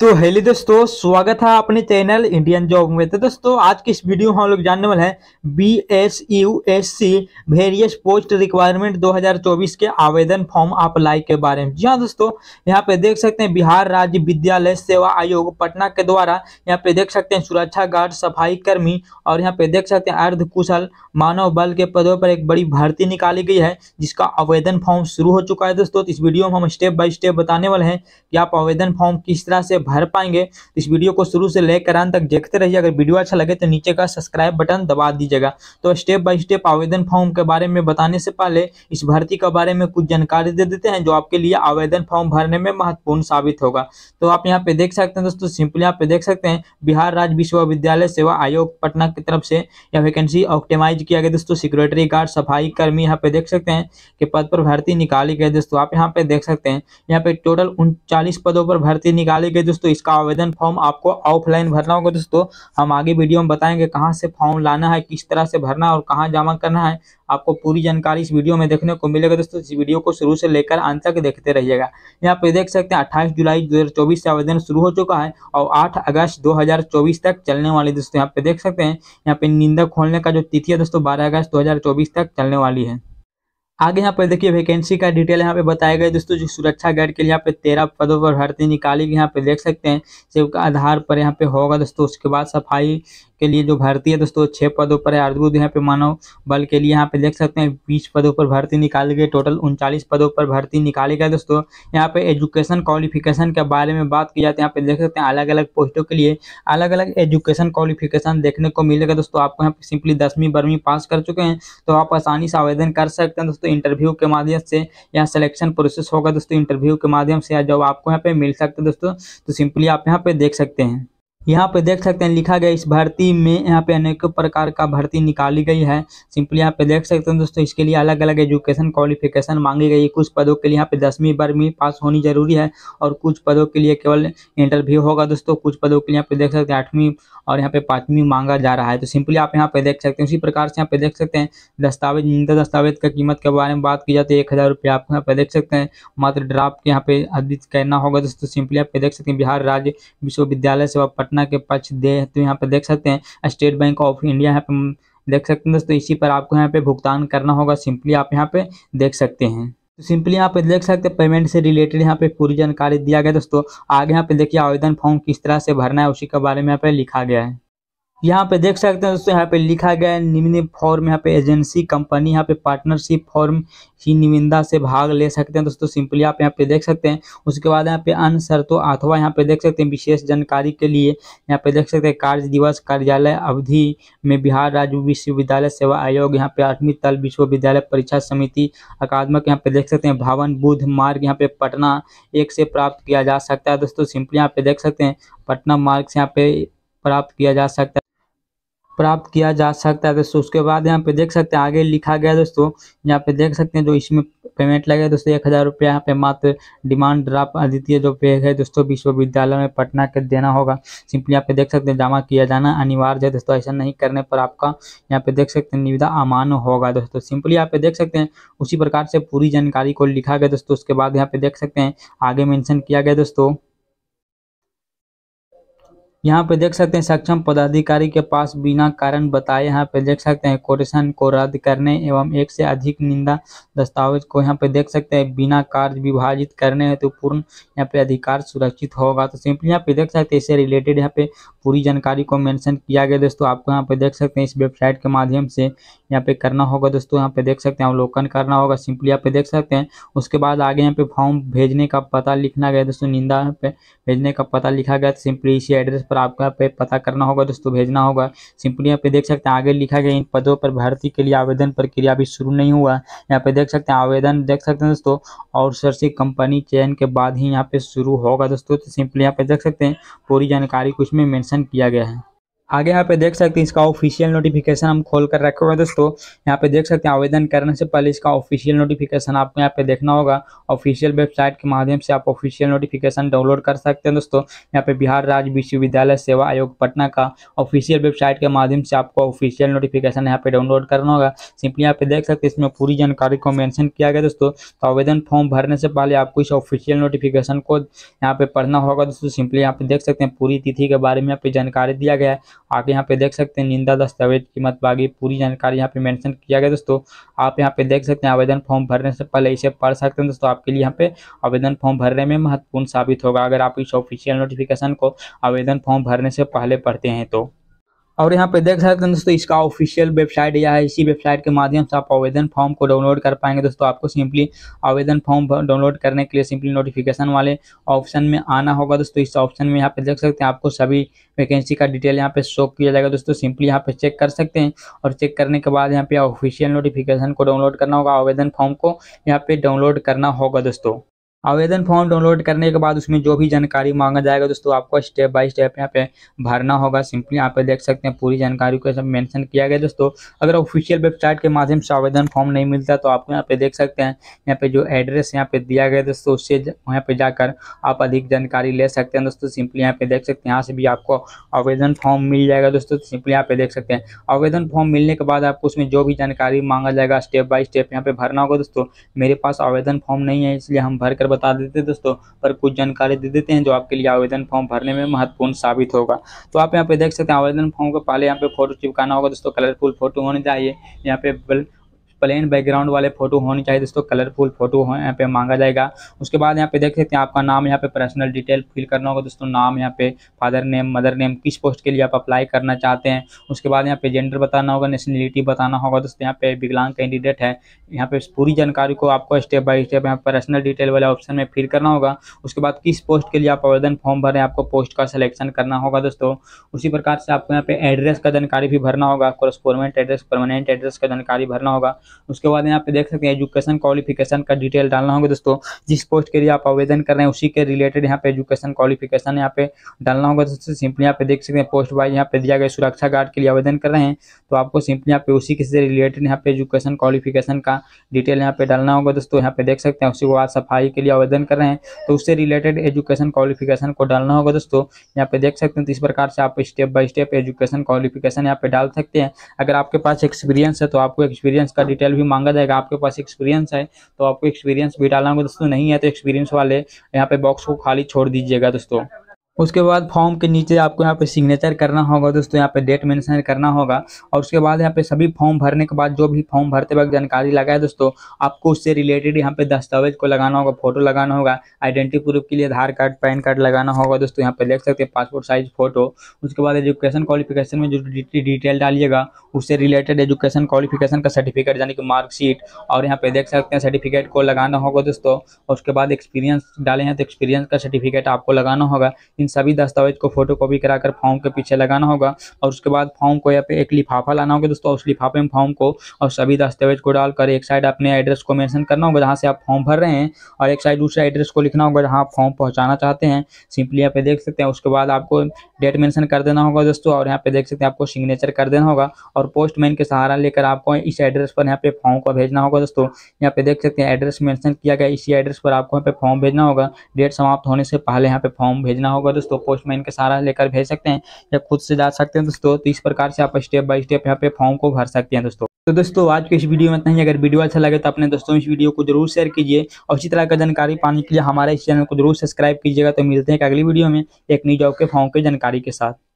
तो हेली दोस्तों स्वागत है अपने चैनल इंडियन जॉब में तो दोस्तों आज की इस वीडियो में हम लोग जानने वाले हैं B S U S C various post requirement 2024 के आवेदन फॉर्म अप्लाई के बारे में जी हाँ दोस्तों यहाँ पे देख सकते हैं बिहार राज्य विद्यालय सेवा आयोग पटना के द्वारा यहाँ पे देख सकते हैं सुरक्षा गार्ड सफाई कर्मी और यहाँ पे देख सकते हैं अर्ध कुशल मानव बल के पदों पर एक बड़ी भर्ती निकाली गई है जिसका आवेदन फॉर्म शुरू हो चुका है दोस्तों इस वीडियो में हम स्टेप बाय स्टेप बताने वाले हैं कि आप आवेदन फॉर्म किस तरह से भर पाएंगे इस वीडियो को शुरू से लेकर अंत तक देखते रहिए अगर वीडियो अच्छा लगे तो नीचे का सब्सक्राइब बटन दबा दीजिएगा तो स्टेप बाय स्टेप आवेदन फॉर्म के बारे में बताने से पहले इस भर्ती के बारे में कुछ जानकारी दे देते हैं जो आपके लिए आवेदन फॉर्म भरने में महत्वपूर्ण साबित होगा तो आप यहाँ पे देख सकते हैं दोस्तों सिंपली यहाँ पे देख सकते हैं बिहार राज्य विश्वविद्यालय सेवा आयोग पटना की तरफ से यह वैकेंसी ऑप्टिमाइज किया गया दोस्तों सिक्योरिटी गार्ड सफाई कर्मी यहाँ पे देख सकते हैं कि पद पर भर्ती निकाली गई दोस्तों आप यहाँ पे देख सकते हैं यहाँ पे टोटल उनचालीस पदों पर भर्ती निकाली गई दोस्तों दोस्तों इसका आवेदन फॉर्म आपको ऑफलाइन भरना होगा दोस्तों हम आगे वीडियो में बताएंगे कहाँ से फॉर्म लाना है किस तरह से भरना और कहाँ जमा करना है आपको पूरी जानकारी इस वीडियो में देखने को मिलेगा दोस्तों इस वीडियो को शुरू से लेकर अंत तक देखते रहिएगा यहाँ पे देख सकते हैं अट्ठाईस जुलाई दो से आवेदन शुरू हो चुका है और आठ अगस्त दो तक चलने वाली दोस्तों यहाँ पे देख सकते हैं यहाँ पे निंदा खोलने का जो तिथि है दोस्तों बारह अगस्त दो तक चलने वाली है आगे यहाँ पे देखिए वैकेंसी का डिटेल यहाँ पे बताया गया दोस्तों जो सुरक्षा गार्ड के लिए यहाँ पे तेरह पदों पर भर्ती निकाली गई यहाँ पे देख सकते हैं जो आधार पर यहाँ पे होगा दोस्तों उसके बाद सफाई के लिए जो भर्ती है दोस्तों छः पदों पर है अर्धबुद्ध यहाँ पे मानव बल के लिए यहाँ पे देख सकते हैं बीस पदों पर भर्ती निकाली गई टोटल उनचालीस पदों पर भर्ती निकाली गई दोस्तों यहाँ पे एजुकेशन क्वालिफिकेशन के बारे में बात की जाती है यहाँ पे देख सकते हैं अलग अलग पोस्टों के लिए अलग अलग एजुकेशन क्वालिफिकेशन देखने को मिलेगा दोस्तों आपको यहाँ पे सिंपली दसवीं बारहवीं पास कर चुके हैं तो आप आसानी से आवेदन कर सकते हैं दोस्तों इंटरव्यू के माध्यम से यहाँ सिलेक्शन प्रोसेस होगा दोस्तों इंटरव्यू के माध्यम से या जॉब आपको यहाँ पे मिल सकते हैं दोस्तों तो सिंपली आप यहाँ पे देख सकते हैं यहाँ पे देख सकते हैं लिखा गया इस भर्ती में यहाँ पे अनेकों प्रकार का भर्ती निकाली गई है सिंपली यहाँ पे देख सकते हैं दोस्तों इसके लिए अलग अलग एजुकेशन क्वालिफिकेशन मांगी गई है कुछ पदों के लिए यहाँ पे दसवीं बारहवीं पास होनी जरूरी है और कुछ पदों के लिए केवल इंटरव्यू होगा दोस्तों कुछ पदों के लिए यहाँ पे देख सकते हैं आठवीं और यहाँ पे पाँचवीं मांगा जा रहा है तो सिंपली आप यहाँ पे देख सकते हैं उसी प्रकार से यहाँ पे देख सकते हैं दस्तावेज निंदा दस्तावेज का कीमत के बारे में बात की जाती है एक हज़ार रुपये आप यहाँ पे देख सकते हैं मात्र ड्राफ्ट यहाँ पे अर्जित करना होगा दोस्तों सिंपली आप पे देख सकते हैं बिहार राज्य विश्वविद्यालय सेवा पटना घटना के पक्ष दे तो यहाँ पे देख सकते हैं स्टेट बैंक ऑफ इंडिया यहाँ पर देख सकते हैं दोस्तों इसी पर आपको यहाँ पे भुगतान करना होगा सिंपली आप यहाँ पे देख सकते हैं तो सिंपली यहाँ पे देख सकते हैं पेमेंट से रिलेटेड यहाँ पे पूरी जानकारी दिया गया दोस्तों आगे यहाँ पे देखिए आवेदन फॉर्म किस तरह से भरना है उसी के बारे में यहाँ पे लिखा गया है यहाँ पे देख सकते हैं दोस्तों यहाँ पे लिखा गया है निम्न फॉर्म यहाँ पे एजेंसी कंपनी यहाँ पे पार्टनरशिप फॉर्म ही निविंदा से भाग ले सकते हैं दोस्तों सिंपली आप यहाँ पे देख सकते हैं उसके बाद यहाँ पे अन्य शर्तों अथवा यहाँ पे देख सकते हैं विशेष जानकारी के लिए यहाँ पे देख सकते हैं कार्य दिवस कार्यालय अवधि में बिहार राज्य विश्वविद्यालय सेवा आयोग यहाँ पे आठवीं तल विश्वविद्यालय परीक्षा समिति अकादमक यहाँ पे देख सकते हैं भवन बुद्ध मार्ग यहाँ पे पटना एक से प्राप्त किया जा सकता है दोस्तों सिंपली यहाँ पे देख सकते हैं पटना मार्ग से यहाँ पे प्राप्त किया जा सकता है प्राप्त किया जा सकता है दोस्तों उसके बाद यहाँ पे देख सकते हैं आगे लिखा गया दोस्तों यहाँ पे देख सकते हैं जो इसमें पेमेंट लगे दोस्तों एक हज़ार रुपया यहाँ पे मात्र डिमांड ड्राफ्ट अद्वितीय जो पे है दोस्तों विश्वविद्यालय में पटना के देना होगा सिंपली यहाँ पे देख सकते हैं जमा किया जाना अनिवार्य है दोस्तों ऐसा नहीं करने पर आपका यहाँ पे देख सकते हैं निविदा अमान्य होगा दोस्तों सिंपली यहाँ पे देख सकते हैं उसी प्रकार से पूरी जानकारी को लिखा गया दोस्तों उसके बाद यहाँ पे देख सकते हैं आगे मैंशन किया गया दोस्तों यहाँ पे देख सकते हैं सक्षम पदाधिकारी के पास बिना कारण बताए यहाँ पे देख सकते हैं कोटेशन को रद्द करने एवं एक से अधिक निंदा दस्तावेज को यहाँ पे देख सकते हैं बिना कार्य विभाजित करने हेतु तो पूर्ण यहाँ पे अधिकार सुरक्षित होगा तो सिंपली यहाँ पे देख सकते हैं इससे रिलेटेड यहाँ पे पूरी जानकारी को मैंशन किया गया दोस्तों आपको यहाँ पे देख सकते हैं इस वेबसाइट के माध्यम से यहाँ पे करना होगा दोस्तों यहाँ पे देख सकते हैं अवलोकन करना होगा सिंपली यहाँ पे देख सकते हैं उसके बाद आगे यहाँ पे फॉर्म भेजने का पता लिखना गया दोस्तों निंदा यहाँ पे भेजने का पता लिखा गया सिंपली इसी एड्रेस पर आपको यहाँ पे पता करना होगा दोस्तों भेजना होगा सिंपली यहाँ पे देख सकते हैं आगे लिखा गया इन पदों पर भर्ती के लिए आवेदन प्रक्रिया अभी शुरू नहीं हुआ यहाँ पे देख सकते हैं आवेदन देख सकते हैं दोस्तों और आउटसोर्सिंग कंपनी चयन के बाद ही यहाँ पे शुरू होगा दोस्तों तो सिंपली यहाँ पे देख सकते हैं पूरी जानकारी कुछ में मैंशन किया गया है आगे यहाँ पे देख सकते हैं इसका ऑफिशियल नोटिफिकेशन हम खोल कर रखे हुए दोस्तों यहाँ पे देख सकते हैं आवेदन करने से पहले इसका ऑफिशियल नोटिफिकेशन आपको यहाँ पे देखना होगा ऑफिशियल वेबसाइट के माध्यम से आप ऑफिशियल नोटिफिकेशन डाउनलोड कर सकते हैं दोस्तों यहाँ पे बिहार राज्य विश्वविद्यालय सेवा आयोग पटना का ऑफिशियल वेबसाइट के माध्यम से आपको ऑफिशियल नोटिफिकेशन यहाँ पे डाउनलोड करना होगा सिंपली यहाँ पे देख सकते हैं इसमें पूरी जानकारी को मैंशन किया गया दोस्तों तो आवेदन फॉर्म भरने से पहले आपको इस ऑफिशियल नोटिफिकेशन को यहाँ पे पढ़ना होगा दोस्तों सिंपली यहाँ पे देख सकते हैं पूरी तिथि के बारे में यहाँ पे जानकारी दिया गया है आप यहाँ पे देख सकते हैं निंदा दस्तावेज कीमत बागी पूरी जानकारी यहाँ पे मेंशन किया गया दोस्तों आप यहाँ पे देख सकते हैं आवेदन फॉर्म भरने से पहले इसे पढ़ सकते हैं दोस्तों आपके लिए यहाँ पे आवेदन फॉर्म भरने में महत्वपूर्ण साबित होगा अगर आप इस ऑफिशियल नोटिफिकेशन को आवेदन फॉर्म भरने से पहले पढ़ते हैं तो और यहाँ पे देख सकते हैं दोस्तों इसका ऑफिशियल वेबसाइट यह है इसी वेबसाइट के माध्यम से आप आवेदन फॉर्म को डाउनलोड कर पाएंगे दोस्तों आपको सिंपली आवेदन फॉर्म डाउनलोड करने के लिए सिंपली नोटिफिकेशन वाले ऑप्शन में आना होगा दोस्तों इस ऑप्शन में यहाँ पे देख सकते हैं आपको सभी वैकेंसी का डिटेल यहाँ पे शो किया जाएगा दोस्तों सिंपली यहाँ पे चेक कर सकते हैं और चेक करने के बाद यहाँ पे ऑफिशियल नोटिफिकेशन को डाउनलोड करना होगा आवेदन फॉर्म को यहाँ पे डाउनलोड करना होगा दोस्तों आवेदन फॉर्म डाउनलोड करने के बाद उसमें जो भी जानकारी मांगा जाएगा दोस्तों आपको स्टेप बाय स्टेप यहाँ पे भरना होगा सिंपली यहाँ पे देख सकते हैं पूरी जानकारी को सब मेंशन किया गया दोस्तों अगर ऑफिशियल वेबसाइट के माध्यम से आवेदन फॉर्म नहीं मिलता तो आपको यहाँ पे देख सकते हैं यहाँ पे जो एड्रेस यहाँ पे दिया गया दोस्तों उससे यहाँ पे जाकर आप अधिक जानकारी ले सकते हैं दोस्तों सिंपली यहाँ पे देख सकते हैं यहाँ से भी आपको आवेदन फॉर्म मिल जाएगा दोस्तों सिंपली यहाँ पे देख सकते हैं आवेदन फॉर्म मिलने के बाद आपको उसमें जो भी जानकारी मांगा जाएगा स्टेप बाय स्टेप यहाँ पे भरना होगा दोस्तों मेरे पास आवेदन फॉर्म नहीं है इसलिए हम भर बता देते दोस्तों पर कुछ जानकारी दे देते हैं जो आपके लिए आवेदन फॉर्म भरने में महत्वपूर्ण साबित होगा तो आप यहाँ पे देख सकते हैं आवेदन फॉर्म का पहले यहाँ पे फोटो चिपकाना होगा दोस्तों कलरफुल फोटो होने चाहिए यहाँ पे प्लेन बैकग्राउंड वाले फोटो होनी चाहिए दोस्तों कलरफुल फोटो हो यहाँ पे मांगा जाएगा उसके बाद यहाँ पे देख सकते हैं आपका नाम यहाँ पे पर्सनल डिटेल फिल करना होगा दोस्तों नाम यहाँ पे फादर नेम मदर नेम किस पोस्ट के लिए आप अप्लाई करना चाहते हैं उसके बाद यहाँ पे जेंडर बताना होगा नेशनलिटी बताना होगा दोस्तों यहाँ पे विकलांग कैंडिडेट है यहाँ पे पूरी जानकारी को आपको स्टेप बाई स्टेप यहाँ पर्सनल डिटेल वाले ऑप्शन में फिल करना होगा उसके बाद किस पोस्ट के लिए आप आवेदन फॉर्म भरें आपको पोस्ट का सिलेक्शन करना होगा दोस्तों उसी प्रकार से आपको यहाँ पे एड्रेस का जानकारी भी भरना होगा कोरस्पोरमेंट एड्रेस परमानेंट एड्रेस का जानकारी भरना होगा उसके बाद यहाँ पे देख सकते हैं एजुकेशन क्वालिफिकेशन का डिटेल डालना होगा दोस्तों जिस पोस्ट के लिए आप आवेदन कर रहे हैं उसी के रिलेटेड यहाँ पे एजुकेशन क्वालिफिकेशन यहाँ पे डालना होगा दोस्तों सिंपली यहाँ पे देख सकते हैं पोस्ट वाइज यहाँ पे दिया गया सुरक्षा गार्ड के लिए आवेदन कर रहे हैं तो आपको सिंपली यहाँ पे उसी के रिलेटेड यहाँ पे एजुकेशन क्वालिफिकेशन का डिटेल यहाँ पे डालना होगा दोस्तों यहाँ पे देख सकते हैं उसके बाद सफाई के लिए आवेदन कर रहे हैं तो उससे रिलेटेड एजुकेशन क्वालिफिकेशन को डालना होगा दोस्तों यहाँ पे देख सकते हैं तो इस प्रकार से आप step by step education qualification यहाँ पे डाल सकते हैं अगर आपके पास एक्सपीरियंस है तो आपको एक्सपीरियंस का डिटेल भी मांगा जाएगा आपके पास एक्सपीरियंस है तो आपको एक्सपीरियंस भी डालना होगा दोस्तों नहीं है तो एक्सपीरियंस वाले यहाँ पे बॉक्स को खाली छोड़ दीजिएगा दोस्तों उसके बाद फॉर्म के नीचे आपको यहाँ पे सिग्नेचर करना होगा दोस्तों यहाँ पे डेट मेंशन करना होगा और उसके बाद यहाँ पे सभी फॉर्म भरने के बाद जो भी फॉर्म भरते वक्त जानकारी लगाए दोस्तों आपको उससे रिलेटेड यहाँ पे दस्तावेज को लगाना होगा फोटो लगाना होगा आइडेंटिटी प्रूफ के लिए आधार कार्ड पैन कार्ड लगाना होगा दोस्तों यहाँ पे देख सकते हैं पासपोर्ट साइज फोटो उसके बाद एजुकेशन क्वालिफिकेशन में जो डिटेल डालिएगा उससे रिलेटेड एजुकेशन क्वालिफिकेशन का सर्टिफिकेट यानी कि मार्कशीट और यहाँ पे देख सकते हैं सर्टिफिकेट को लगाना होगा दोस्तों उसके बाद एक्सपीरियंस डाले हैं तो एक्सपीरियंस का सर्टिफिकेट आपको लगाना होगा इन सभी दस्तावेज को फोटो करा कराकर फॉर्म के पीछे लगाना होगा और उसके बाद फॉर्म को यहाँ पे एक लिफाफा लाना होगा दोस्तों उस लिफाफे में फॉर्म को और सभी दस्तावेज को डालकर एक साइड अपने एड्रेस को मैंशन करना होगा जहाँ से आप फॉर्म भर रहे हैं और एक साइड दूसरा एड्रेस को लिखना होगा जहाँ आप फॉर्म पहुँचाना चाहते हैं सिंपली यहाँ पे देख सकते हैं उसके बाद आपको डेट मैंशन कर देना होगा दोस्तों और यहाँ पे देख सकते हैं आपको सिग्नेचर कर देना होगा और पोस्टमैन के सहारा लेकर आपको इस एड्रेस पर यहाँ पे फॉर्म को भेजना होगा दोस्तों यहाँ पे देख सकते हैं एड्रेस मेंशन किया गया इसी एड्रेस पर आपको यहाँ पे फॉर्म भेजना होगा डेट समाप्त होने से पहले यहाँ पे फॉर्म भेजना होगा दोस्तों पोस्टमैन का सारा लेकर भेज सकते हैं या खुद से जा सकते हैं दोस्तों तो इस प्रकार से आप स्टेप बाय स्टेप यहाँ पे फॉर्म को भर सकते हैं दोस्तों तो दोस्तों आज के इस वीडियो में इतना ही अगर वीडियो अच्छा लगे तो अपने दोस्तों इस वीडियो को जरूर शेयर कीजिए और इसी तरह का जानकारी पाने के लिए हमारे इस चैनल को जरूर सब्सक्राइब कीजिएगा तो मिलते हैं अगली वीडियो में एक नई जॉब के फॉर्म की जानकारी के साथ